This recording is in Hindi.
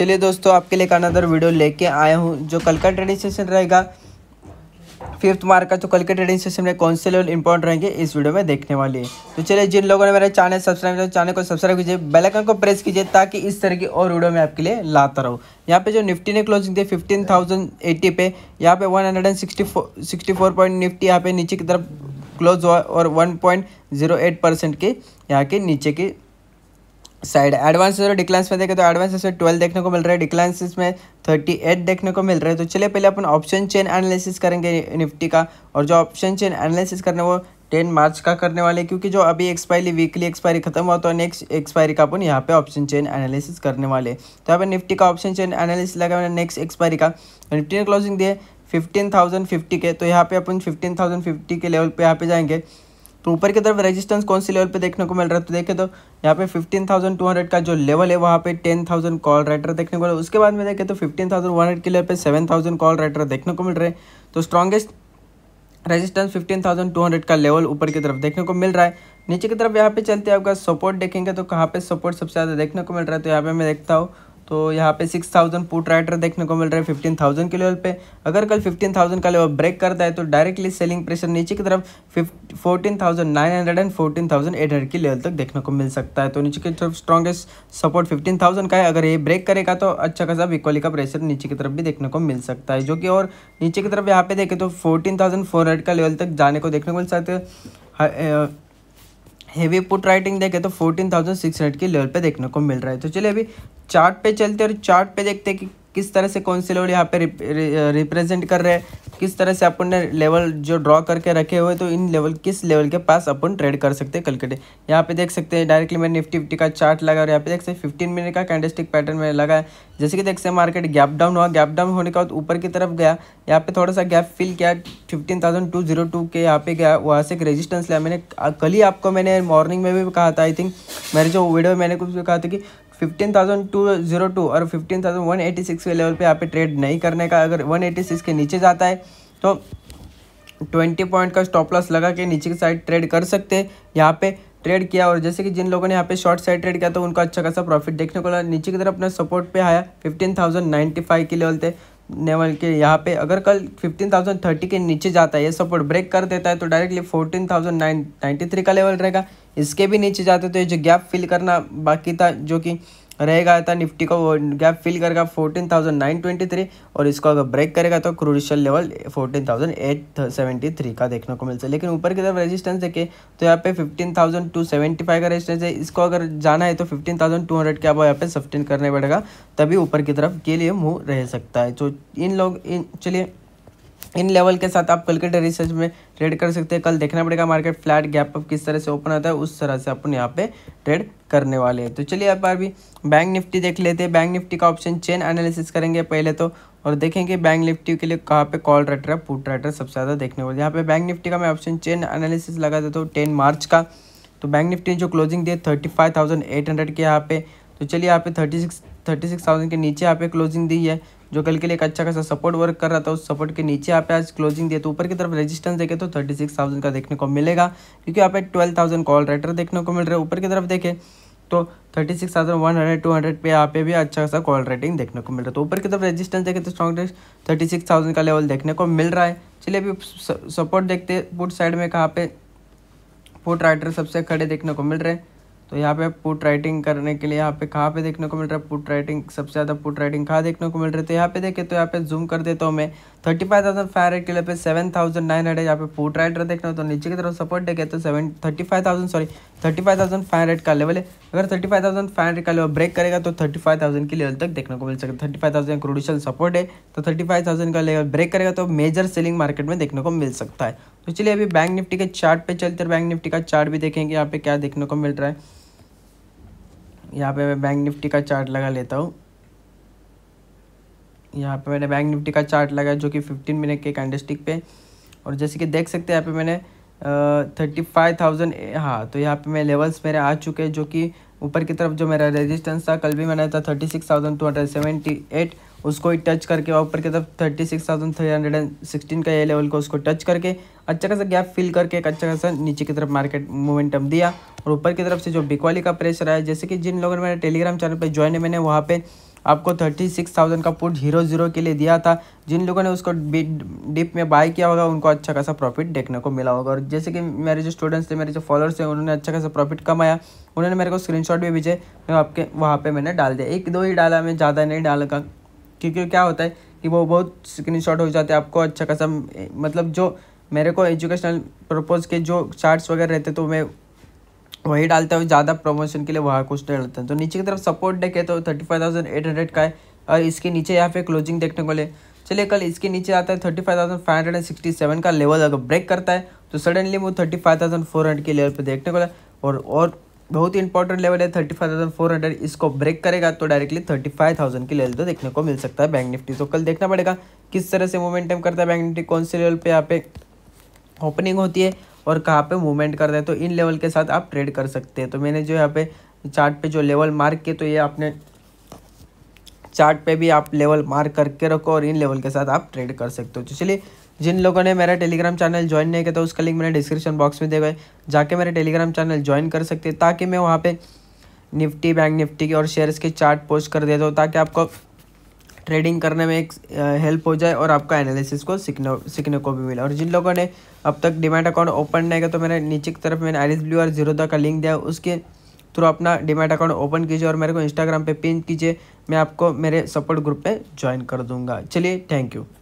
चलिए दोस्तों आपके लिए एक अनदर वीडियो लेके आया हूँ जो कल का ट्रेडिंग सेशन रहेगा फिफ्थ मार्क का तो कल के ट्रेडिंग सेशन में कौन से लेवल इंपॉर्टेंट रहेंगे इस वीडियो में देखने वाले हैं तो चलिए जिन लोगों ने मेरा चैनल सब्सक्राइब किया चैनल को सब्सक्राइब कीजिए बेल आइकन को प्रेस कीजिए ताकि इस तरह की और वीडियो में आपके लिए लाता रहूँ यहाँ पे जो निफ्टी ने क्लोजिंग दी फिफ्टीन थाउजेंड एटी पे यहाँ पे one hundred and sixty four sixty four point Nifty यहाँ पे नीचे की तरफ क्लोज हुआ और one point zero eight percent के यहाँ के नीचे की साइड एडवांस डिक्लाइंस में देखें तो एडवांस में ट्वेल्व देखने को मिल रहा है डिक्लाइंसेस में थर्टी एट देखने को मिल रहा है तो चलिए पहले अपन ऑप्शन चेन एनालिसिस करेंगे निफ्टी का और जो ऑप्शन चेन एनालिसिस करने वो टेन मार्च का करने वाले क्योंकि जो अभी एक्सपायरी वीकली एक्सपायरी खत्म हुआ तो नेक्स्ट एक्सपायरी का अपन यहाँ पे ऑप्शन चेन एनालिसिस करने वाले तो यहाँ पर निफ्टी का ऑप्शन चेन एनालिसिस लगा मैंने नेक्स्ट एक्सपायरी का निफ्टी ने क्लोजिंग दिए फिफ्टीन थाउजेंड फिफ्टी के तो यहाँ पे अपन फिफ्टीन थाउजेंड फिफ्टी के लेवल पर यहाँ पे जाएंगे तो ऊपर की तरफ रेजिस्टेंस कौन सी लेवल पे देखने को मिल रहा है तो देखें तो यहाँ पे 15,200 का जो लेवल है वहाँ पे 10,000 कॉल राइटर देखने को मिल रहा है उसके बाद में देखें तो 15,100 के लेवल पे 7,000 कॉल राइटर देखने को मिल रहे हैं तो स्ट्रॉन्गेस्ट रेजिस्टेंस 15,200 का लेवल ऊपर की तरफ देखने को मिल रहा है नीचे की तरफ यहाँ पे चलते आपका सपोर्ट देखेंगे तो कहाँ पे सपोर्ट सबसे ज़्यादा देखने को मिल रहा है तो यहाँ पे मैं देखता हूँ तो यहाँ पे सिक्स थाउजेंड पुट राइटर देखने को मिल रहा है फिफ्टीन थाउजेंड के लेवल पे अगर कल फिफ्टीन थाउजेंड का लेवल ब्रेक करता है तो डायरेक्टली सेलिंग प्रेशर नीचे की तरफ fourteen thousand nine hundred and fourteen thousand eight hundred के लेवल तक देखने को मिल सकता है तो नीचे की तरफ स्ट्रॉगेस्ट सपोर्ट फिफ्टीन थाउजेंड का है अगर ये ब्रेक करेगा तो अच्छा खासा बिकॉली का प्रेशर नीचे की तरफ भी देखने को मिल सकता है जो कि और नीचे की तरफ यहाँ पे देखें तो फोर्टीन थाउजेंड फोर हंड्रेड का लेवल तक जाने को देखने को मिल सकते हैं हाँ, हेवी पुट राइटिंग देखे तो फोर्टीन थाउजेंड सिक्स हंड्रेड के लेवल पे देखने को मिल रहा है तो चलिए अभी चार्ट पे चलते हैं और चार्ट पे देखते हैं कि किस तरह से कौन से लेवल यहाँ पे रिप्रेजेंट कर रहे हैं किस तरह से अपन ने लेवल जो ड्रॉ करके रखे हुए तो इन लेवल किस लेवल के पास अपन ट्रेड कर सकते हैं कल के डे यहाँ पे देख सकते हैं डायरेक्टली मैंने निफ्टी फिफ्टी का चार्ट लगा और यहाँ पे देख सकते फिफ्टीन मिनट का कैंडलस्टिक पैटर्न मैंने लगाया जैसे कि देख सकते हैं मार्केट गैप डाउन हुआ गैप डाउन होने के बाद ऊपर की तरफ गया यहाँ पे थोड़ा सा गैप फिल किया fifteen thousand two zero two के यहाँ पे गया वहाँ से एक रेजिस्टेंस लिया मैंने कल ही आपको मैंने मॉर्निंग में भी कहा था आई थिंक मेरे जो वीडियो मैंने कुछ कहा था कि 15,202 और 15,186 के लेवल पे यहाँ पे ट्रेड नहीं करने का अगर 186 के नीचे जाता है तो 20 पॉइंट का स्टॉप लॉस लगा के नीचे की साइड ट्रेड कर सकते हैं यहाँ पे ट्रेड किया और जैसे कि जिन लोगों ने यहाँ पे शॉर्ट साइड ट्रेड किया तो उनका अच्छा खासा प्रॉफिट देखने को मिला नीचे की तरफ अपना सपोर्ट पे आया फाइव के लेवल थे लेवल के यहाँ पे अगर कल 15,030 के नीचे जाता है ये सपोर्ट ब्रेक कर देता है तो डायरेक्टली 14,993 का लेवल रहेगा इसके भी नीचे जाते तो ये जो गैप फिल करना बाकी था जो कि रहेगा था निफ्टी को गैप फिल करेगा fourteen thousand nine twenty three और इसको अगर ब्रेक करेगा तो crucial level fourteen thousand eight seventy three का देखने को मिलता है लेकिन ऊपर की तरफ रेजिस्टेंस देखें तो यहाँ पे fifteen thousand two seventy five का रेजिस्टेंस है इसको अगर जाना है तो फिफ्टीन थाउजेंड टू हंड्रेड के अब यहाँ पे सफ्टीन करना पड़ेगा तभी ऊपर की तरफ के लिए मूव रह सकता है तो इन लोग इन चलिए इन लेवल के साथ आप कल के डे रिसर्च में ट्रेड कर सकते हैं कल देखना पड़ेगा मार्केट फ्लैट गैप अप किस तरह से ओपन आता है उस तरह से अपन यहाँ पे ट्रेड करने वाले हैं तो चलिए आप बार भी बैंक निफ्टी देख लेते हैं बैंक निफ्टी का ऑप्शन चेन एनालिसिस करेंगे पहले तो और देखेंगे बैंक निफ्टी के लिए कहाँ पे कॉल राइटर पुट राइटर सबसे ज़्यादा देखने वाले यहाँ पे बैंक निफ्टी का मैं ऑप्शन चेन एनालिसिस लगा देता हूँ टेन मार्च का तो बैंक निफ्टी जो क्लोजिंग दी thirty five thousand eight hundred के यहाँ पे तो चलिए यहाँ पे thirty six thirty six thousand के नीचे यहाँ पे क्लोजिंग दी है जो कल के लिए एक अच्छा खासा सपोर्ट वर्क कर रहा था उस सपोर्ट के नीचे आप आज क्लोजिंग दिए तो ऊपर की तरफ रेजिस्टेंस देखें तो थर्टी सिक्स थाउजेंड का देखने को मिलेगा क्योंकि आप ट्वेल्व थाउजेंड कॉल राइटर देखने को मिल रहा है ऊपर की तरफ देखें तो thirty six thousand one hundred two hundred पे आप भी अच्छा खासा कॉल रेटिंग देखने को मिल रहा है तो ऊपर की तरफ रेजिस्टेंस देखें तो स्ट्रॉन्ग थर्टी सिक्स थाउजेंड का लेवल देखने को मिल रहा है चलिए अभी सपोर्ट देखते हैं पुट साइड में कहाँ पे पुट राइटर सबसे खड़े देखने को मिल रहे हैं तो यहाँ पे पुट राइटिंग करने के लिए यहाँ पे कहाँ पे देखने को मिल रहा है पुट राइटिंग सबसे ज़्यादा पुट राइटिंग कहाँ देखने को मिल रही है तो यहाँ पे देखे तो यहाँ पे जूम कर देता हूँ मैं thirty five thousand five hundred के लिए पे सेवन थाउजेंड नाइन हंड्रेड यहाँ पे पुट राइटर देखना तो नीचे की तरफ सपोर्ट देखे तो seven thirty five thousand sorry thirty five thousand five hundred का लेवल है अगर thirty five thousand five hundred का लेवल ब्रेक करेगा तो थर्टी फाइव थाउजेंड के लेवल तक देखने को मिल सकता है thirty five thousand crucial support है तो थर्टी फाइव थाउजेंड का लेवल ब्रेक करेगा तो मेजर सेलिंग मार्केट में देखने को मिल सकता है तो चलिए अभी बैंक निफ्टी के चार्ट पे चलते बैंक निफ्टी का चार्ट भी देखेंगे यहाँ पे क्या देखने को मिल रहा है यहाँ पे मैं बैंक निफ्टी का चार्ट लगा लेता हूँ यहाँ पे मैंने बैंक निफ्टी का चार्ट लगाया जो कि फिफ्टीन मिनट के कैंडलस्टिक पे और जैसे कि देख सकते हैं यहाँ पे मैंने थर्टी फाइव थाउजेंड हाँ तो यहाँ पे मैं लेवल्स मेरे आ चुके हैं जो कि ऊपर की तरफ जो मेरा रेजिस्टेंस था कल भी मैंने था thirty six thousand two hundred seventy eight उसको ही टच करके ऊपर की तरफ thirty six thousand three hundred and sixteen का ये लेवल को उसको टच करके अच्छा खासा गैप फिल करके एक अच्छा खासा नीचे की तरफ मार्केट मोमेंटम दिया और ऊपर की तरफ से जो बिकवाली का प्रेशर आया जैसे कि जिन लोगों ने मेरे टेलीग्राम चैनल पर ज्वाइन है मैंने वहाँ पर आपको थर्टी सिक्स थाउजेंड का पुट हीरो जीरो के लिए दिया था जिन लोगों ने उसको डिप में बाय किया होगा उनको अच्छा खासा प्रॉफिट देखने को मिला होगा और जैसे कि मेरे जो स्टूडेंट्स थे मेरे जो फॉलोअर्स हैं उन्होंने अच्छा खासा प्रॉफिट कमाया उन्होंने मेरे को स्क्रीनशॉट भी भेजे मैं आपके वहाँ पे मैंने डाल दिया एक दो ही डाला मैं ज़्यादा नहीं डाल क्योंकि क्या होता है कि वो बहुत स्क्रीन शॉट हो जाते हैं आपको अच्छा खासा मतलब जो मेरे को एजुकेशनल प्रपोज के जो चार्ट्स वगैरह रहते तो मैं वही डालता हूँ ज़्यादा प्रमोशन के लिए वहाँ कुछ नहीं डालता तो नीचे की तरफ सपोर्ट डेक है तो thirty five thousand eight hundred का है और इसके नीचे यहाँ पे क्लोजिंग देखने को ले चलिए कल इसके नीचे आता है thirty five thousand five hundred and sixty seven का लेवल अगर ब्रेक करता है तो सडनली वो thirty five thousand four hundred के लेवल पर देखने को ले और और बहुत ही इंपॉर्टेंट लेवल है thirty five thousand four hundred इसको ब्रेक करेगा तो डायरेक्टली थर्टी फाइव थाउजेंड की लेवल तो देखने को मिल सकता है बैंक निफ्टी तो कल देखना पड़ेगा किस तरह से मोमेंटम करता है बैंक निफ्टी कौन से लेवल पे यहाँ पे ओपनिंग होती है और कहाँ पे मूवमेंट करता है तो इन लेवल के साथ आप ट्रेड कर सकते हैं तो मैंने जो यहाँ पे चार्ट पे जो लेवल मार्क किए तो ये आपने चार्ट पे भी आप लेवल मार्क करके रखो और इन लेवल के साथ आप ट्रेड कर सकते हो तो चलिए जिन लोगों ने मेरा टेलीग्राम चैनल ज्वाइन नहीं किया था तो उसका लिंक मैंने डिस्क्रिप्शन बॉक्स में दे गए जाके मेरे टेलीग्राम चैनल ज्वाइन कर सकते ताकि मैं वहाँ पर निफ्टी बैंक निफ्टी के और शेयर्स के चार्ट पोस्ट कर देता हूँ ताकि आपको ट्रेडिंग करने में एक हेल्प हो जाए और आपका एनालिसिस को सीखने सीखने को भी मिले और जिन लोगों ने अब तक डिमेट अकाउंट ओपन नहीं किया तो मैंने नीचे की तरफ मैंने आरिस ब्लू और जीरो का लिंक दिया उसके थ्रू अपना डिमेट अकाउंट ओपन कीजिए और मेरे को इंस्टाग्राम पे पिन कीजिए मैं आपको मेरे सपोर्ट ग्रुप में ज्वाइन कर दूँगा चलिए थैंक यू